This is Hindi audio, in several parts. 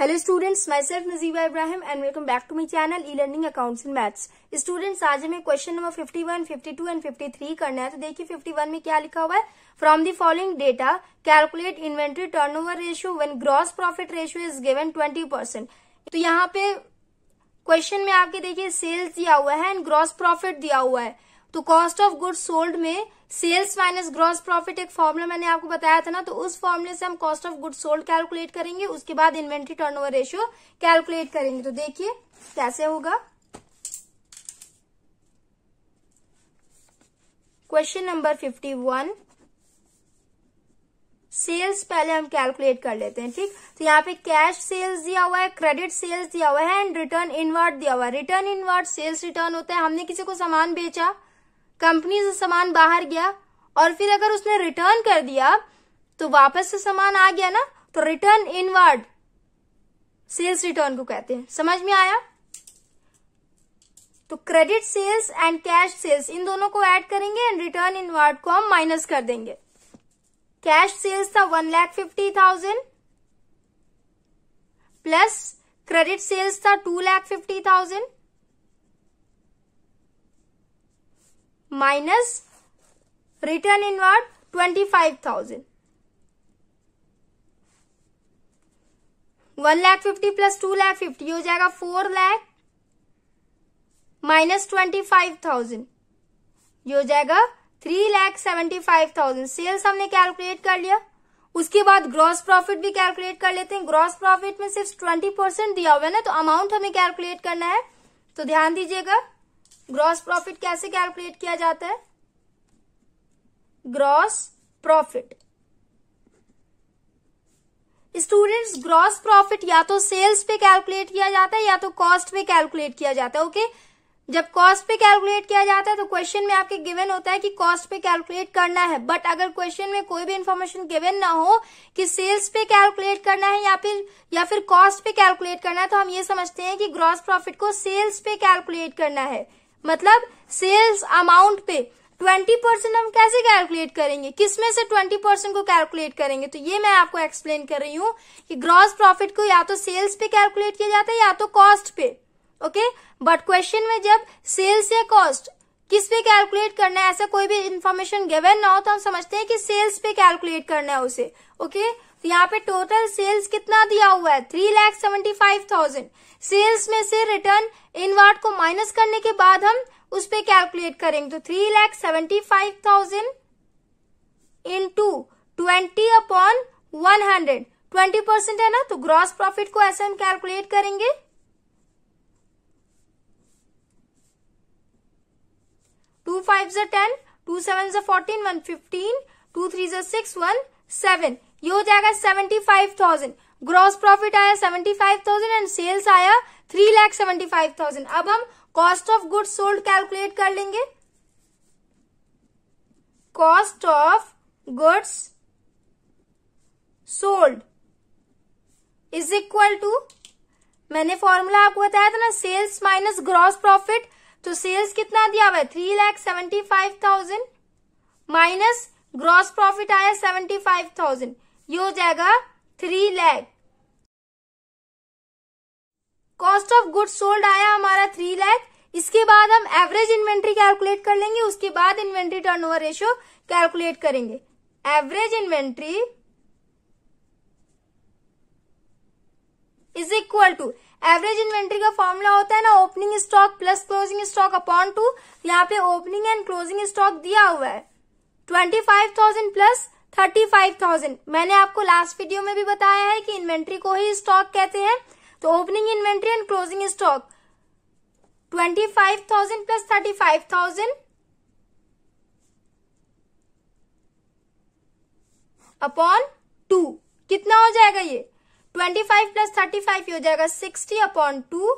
Hello students myself Najiba Ibrahim and welcome back to my channel e learning accounts in maths students आज हमें क्वेश्चन नंबर 51, 52 एंड 53 करना है तो देखिए 51 में क्या लिखा हुआ है from the following data calculate inventory turnover ratio when gross profit ratio is given twenty percent तो यहाँ पे क्वेश्चन में आपके देखिए सेल्स दिया हुआ है एंड ग्रॉस प्रॉफिट दिया हुआ है तो कॉस्ट ऑफ गुड्स सोल्ड में सेल्स माइनस ग्रॉस प्रॉफिट एक फॉर्मूला मैंने आपको बताया था ना तो उस फॉर्मूले से हम cost of goods sold calculate करेंगे उसके बाद इन्वेंट्री टर्नओवर रेशियो कैलकुलेट करेंगे तो देखिए कैसे होगा question number fifty one sales पहले हम कैलकुलेट कर लेते हैं ठीक तो यहाँ पे कैश सेल्स दिया हुआ है क्रेडिट सेल्स दिया हुआ है एंड रिटर्न इनवर्ट दिया हुआ है रिटर्न इनवर्ट सेल्स रिटर्न होता है हमने किसी को सामान बेचा कंपनी से सामान बाहर गया और फिर अगर उसने रिटर्न कर दिया तो वापस से सामान आ गया ना तो रिटर्न इनवर्ड सेल्स रिटर्न को कहते हैं समझ में आया तो credit sales and cash sales इन दोनों को ऐड करेंगे एंड रिटर्न इनवर्ड को हम माइनस कर देंगे कैश सेल्स था one lakh fifty thousand plus credit sales था two lakh fifty thousand minus return in minus twenty five thousand one lakh fifty plus two lakh fifty हो जाएगा four lakh minus twenty five thousand ये हो जाएगा three lakh seventy five thousand sales हमने कैलकुलेट कर लिया उसके बाद ग्रॉस प्रॉफिट भी कैलकुलेट कर लेते हैं ग्रॉस प्रॉफिट में सिर्फ ट्वेंटी परसेंट दिया हुआ है ना तो अमाउंट हमें कैलकुलेट करना है तो ध्यान दीजिएगा ग्रॉस प्रॉफिट कैसे कैलकुलेट किया जाता है gross profit students gross profit या तो सेल्स पे कैलकुलेट किया जाता है या तो कॉस्ट पे कैलकुलेट किया जाता है ओके जब कॉस्ट पे कैलकुलेट किया जाता है तो क्वेश्चन में आपके गिवन होता है कि कॉस्ट पे कैलकुलेट करना है बट अगर क्वेश्चन में कोई भी इन्फॉर्मेशन गिवन ना हो कि सेल्स पे कैलकुलेट करना है या फिर या फिर कॉस्ट पे कैलकुलेट करना है तो हम ये समझते हैं कि ग्रॉस प्रॉफिट को सेल्स पे कैलकुलेट करना है मतलब सेल्स अमाउंट पे ट्वेंटी परसेंट हम कैसे कैलकुलेट करेंगे किसमें से ट्वेंटी परसेंट को कैलकुलेट करेंगे तो ये मैं आपको एक्सप्लेन कर रही हूँ कि ग्रॉस प्रॉफिट को या तो सेल्स पे कैलकुलेट किया जाता है या तो कॉस्ट पे ओके बट क्वेश्चन में जब सेल्स या कॉस्ट किस पे कैलकुलेट करना है ऐसा कोई भी इन्फॉर्मेशन गिवन ना हो तो हम समझते हैं कि सेल्स पे कैलकुलेट करना है उसे ओके okay? तो यहाँ पे टोटल सेल्स कितना दिया हुआ है three lakh seventy five thousand sales में से रिटर्न इनवर्ड को माइनस करने के बाद हम उस पर कैलकुलेट करेंगे तो three lakh seventy five thousand into twenty upon one hundred twenty percent है ना तो ग्रॉस प्रॉफिट को ऐसे हम कैलकुलेट करेंगे टू फाइव जो टेन टू सेवन जो fourteen one fifteen two three जो सिक्स वन सेवन ये हो जाएगा seventy five thousand gross profit आया seventy five thousand and sales आया three lakh seventy five thousand अब हम cost of goods sold calculate कर लेंगे cost of goods sold is equal to मैंने फॉर्मूला आपको बताया था ना सेल्स माइनस ग्रॉस प्रॉफिट तो सेल्स कितना दिया हुआ है three lakh seventy five thousand minus gross profit आया सेवेंटी फाइव थाउजेंड ये हो जाएगा three lakh cost of good sold आया हमारा थ्री लैख इसके बाद हम एवरेज इन्वेंट्री कैलकुलेट कर लेंगे उसके बाद इन्वेंट्री टर्नओवर रेशियो कैलकुलेट करेंगे average inventory is equal to average inventory का फॉर्मूला होता है ना opening stock plus closing stock upon two यहाँ पे ओपनिंग एंड क्लोजिंग स्टॉक दिया हुआ है twenty five thousand plus thirty five thousand मैंने आपको लास्ट वीडियो में भी बताया है कि इन्वेंट्री को ही स्टॉक कहते हैं तो opening inventory and closing stock twenty five thousand plus thirty five thousand upon two कितना हो जाएगा ये twenty five plus thirty five हो जाएगा सिक्सटी अपॉन टू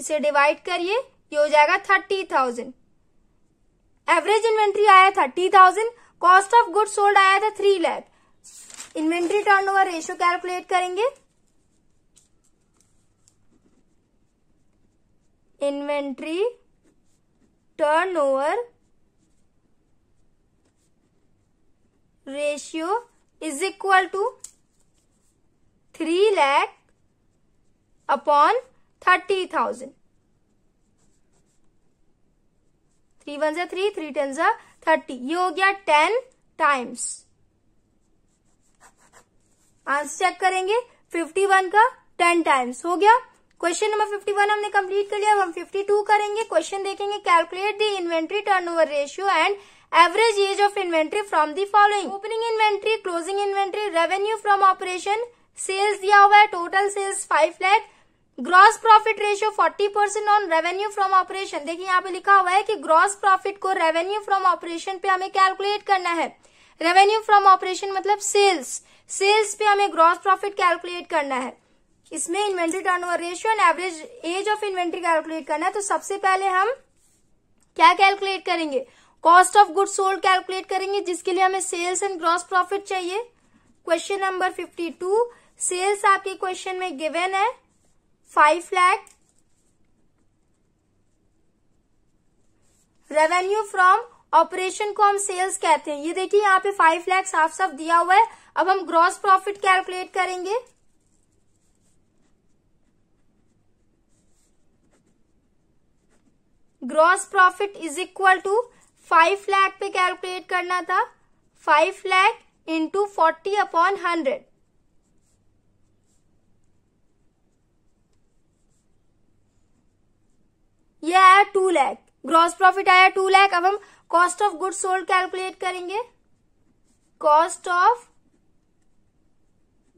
इसे डिवाइड करिए ये हो जाएगा थर्टी थाउजेंड एवरेज इन्वेंट्री आया था thirty thousand cost of good sold आया था three lakh inventory turn over ratio calculate करेंगे inventory turn over ratio is equal to three lakh upon thirty thousand three one जै थ्री थ्री टेन जै थर्टी ये हो गया टेन टाइम्स आंसर चेक करेंगे फिफ्टी वन का टेन टाइम्स हो गया क्वेश्चन नंबर फिफ्टी वन हमने कंप्लीट कर लिया अब हम फिफ्टी टू करेंगे क्वेश्चन देखेंगे calculate the inventory turnover ratio and average age of inventory from the following opening inventory closing inventory revenue from operation sales दिया हुआ है total sales five lakh gross profit ratio 40 percent on revenue from operation देखिए यहाँ पे लिखा हुआ है कि ग्रॉस प्रॉफिट को रेवेन्यू फ्रॉम ऑपरेशन पे हमें कैलकुलेट करना है रेवेन्यू फ्रॉम ऑपरेशन मतलब सेल्स सेल्स पे हमें ग्रॉस प्रॉफिट कैलकुलेट करना है इसमें inventory turnover ratio and average age of inventory calculate करना है तो सबसे पहले हम क्या कैलकुलेट करेंगे cost of good sold calculate करेंगे जिसके लिए हमें सेल्स एंड ग्रॉस प्रॉफिट चाहिए question number fifty two sales आपके क्वेश्चन में गिवेन है five lakh revenue from operation को हम सेल्स कहते हैं ये देखिए यहाँ पे फाइव लैख साफ साफ दिया हुआ है अब हम ग्रॉस प्रॉफिट कैलकुलेट करेंगे gross profit is equal to five lakh पे कैलकुलेट करना था five lakh into forty upon hundred ये आया टू लैख ग्रॉस प्रॉफिट आया टू लैख अब हम cost of good sold calculate करेंगे cost of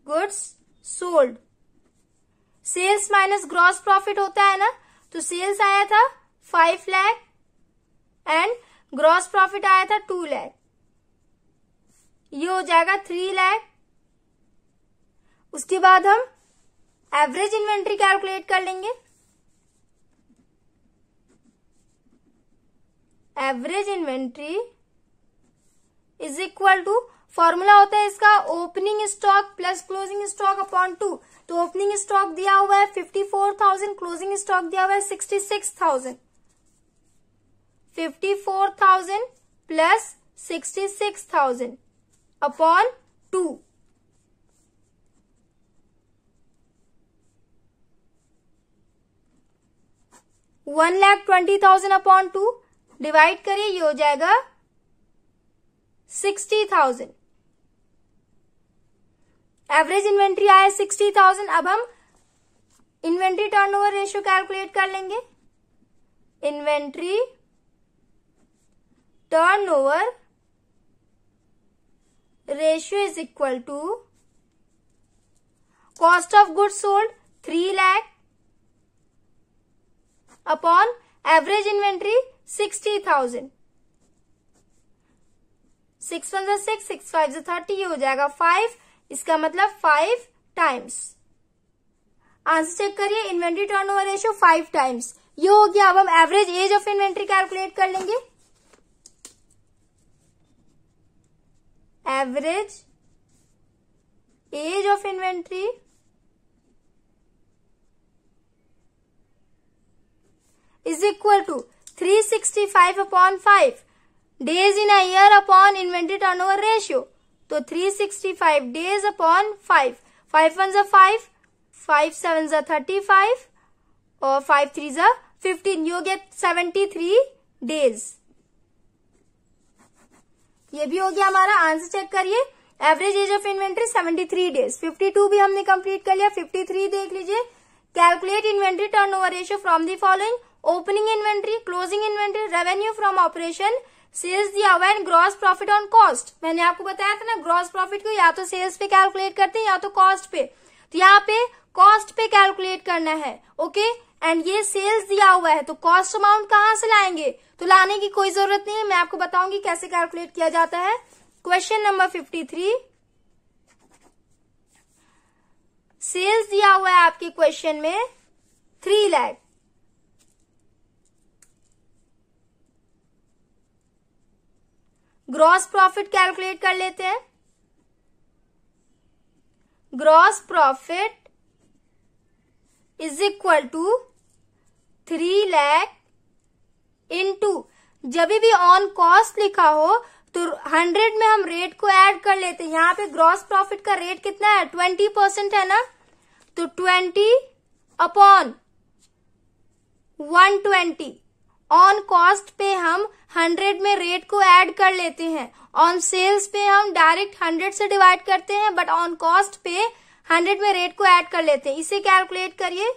goods sold sales minus gross profit होता है ना तो सेल्स आया था five lakh and gross profit आया था टू लैख ये हो जाएगा थ्री लैख उसके बाद हम एवरेज इन्वेंट्री कैलकुलेट कर लेंगे average inventory is equal to formula होता है इसका opening stock plus closing stock upon two तो ओपनिंग स्टॉक दिया हुआ है fifty four thousand closing stock दिया हुआ है sixty six thousand fifty four thousand plus sixty six thousand upon two one lakh twenty thousand upon two divide करिए ये हो जाएगा सिक्सटी थाउजेंड एवरेज इन्वेंट्री आया सिक्सटी थाउजेंड अब हम इन्वेंट्री टर्नओवर रेशियो कैलकुलेट कर लेंगे inventory turnover ratio is equal to cost of goods sold three lakh upon average inventory sixty thousand six one जो सिक्स सिक्स फाइव जो थर्टी ये हो जाएगा फाइव इसका मतलब फाइव टाइम्स आंसर चेक करिए inventory turnover ratio five times ये हो गया अब हम average age of inventory calculate कर लेंगे average age of inventory is equal to three sixty five upon five days in Iyer upon inventory turn over ratio तो three sixty five days upon five five one जो फाइव फाइव सेवन जो थर्टी फाइव और फाइव थ्री जो fifteen you get seventy three days ये भी हो गया हमारा आंसर चेक करिए average age of inventory seventy three days fifty two भी हमने कंप्लीट कर लिया फिफ्टी थ्री देख लीजिए calculate inventory turn over ratio from the following opening inventory closing inventory revenue from operation sales दिया हुआ and gross profit on cost मैंने आपको बताया था ना ग्रॉस प्रॉफिट को या तो सेल्स पे कैलकुलेट करते हैं या तो कॉस्ट पे तो यहाँ पे कॉस्ट पे कैलकुलेट करना है ओके एंड ये सेल्स दिया हुआ है तो कॉस्ट अमाउंट कहाँ से लाएंगे तो लाने की कोई जरूरत नहीं है मैं आपको बताऊंगी कैसे कैलकुलेट किया जाता है question number fifty three sales दिया हुआ है आपके क्वेश्चन में three lakh gross profit calculate कर लेते हैं gross profit is equal to three lakh two जब भी ऑन कॉस्ट लिखा हो तो हंड्रेड में हम रेट को ऐड कर लेते हैं यहाँ पे ग्रॉस प्रॉफिट का रेट कितना है ट्वेंटी परसेंट है ना तो twenty upon one twenty on cost पे हम हंड्रेड में रेट को ऐड कर लेते हैं ऑन सेल्स पे हम डायरेक्ट हंड्रेड से डिवाइड करते हैं बट ऑन कॉस्ट पे हंड्रेड में रेट को ऐड कर लेते हैं इसे कैलकुलेट करिए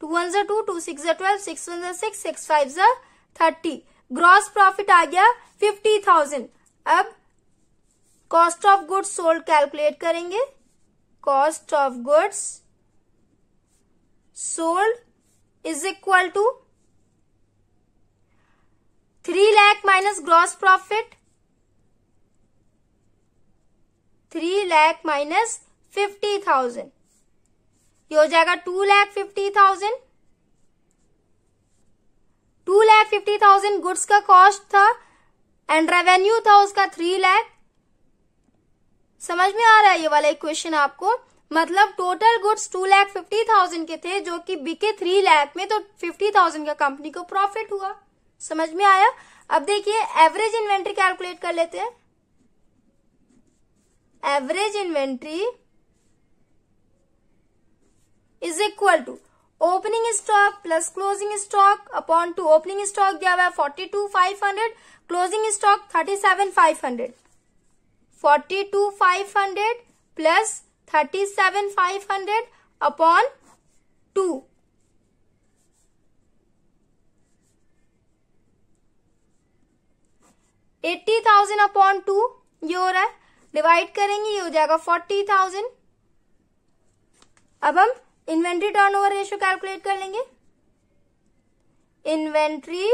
टू वन जो टू टू सिक्स जो ट्वेल्व सिक्स वन जो सिक्स सिक्स फाइव जो थर्टी ग्रॉस प्रॉफिट आ गया फिफ्टी थाउजेंड अब cost of goods sold calculate करेंगे cost of goods sold is equal to three lakh minus gross profit three lakh minus fifty thousand ये हो जाएगा two lakh fifty thousand two lakh fifty thousand goods का कॉस्ट था एंड रेवेन्यू था उसका थ्री लैख समझ में आ रहा है ये वाला इक्वेशन आपको मतलब total goods two lakh fifty thousand के थे जो कि बिके थ्री लैख में तो फिफ्टी थाउजेंड का कंपनी को प्रॉफिट हुआ समझ में आया अब देखिए एवरेज इन्वेंट्री कैलकुलेट कर लेते हैं average inventory is equal to opening stock plus closing stock upon two opening stock दिया हुआ है forty two five hundred closing stock thirty seven five hundred forty two five hundred plus thirty seven five hundred upon two eighty thousand upon two ये हो रहा है डिवाइड करेंगे ये हो जाएगा फोर्टी थाउजेंड अब हम इन्वेंट्री टर्नओवर रेशियो कैलकुलेट कर लेंगे inventory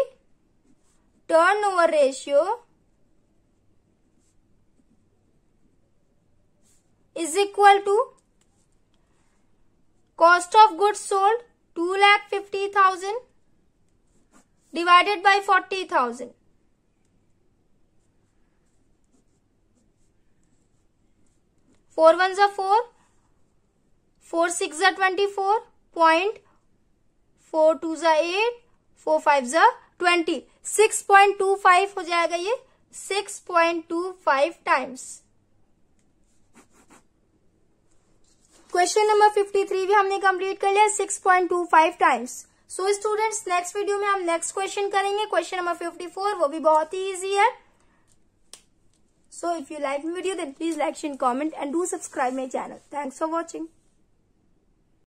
turnover ratio is equal to cost of goods sold two lakh fifty thousand divided by forty thousand four one ज़ा फोर फोर सिक्स ज़ा twenty four point four two ज़ा एट फोर फाइव ज़ा twenty six point two five हो जाएगा ये six point two five times question number fifty three भी हमने कंप्लीट कर लिया six point two five times so students next video में हम नेक्स्ट क्वेश्चन करेंगे क्वेश्चन नंबर फिफ्टी फोर वो भी बहुत ही ईजी है So if you like my video then please like, share and comment and do subscribe my channel. Thanks for watching.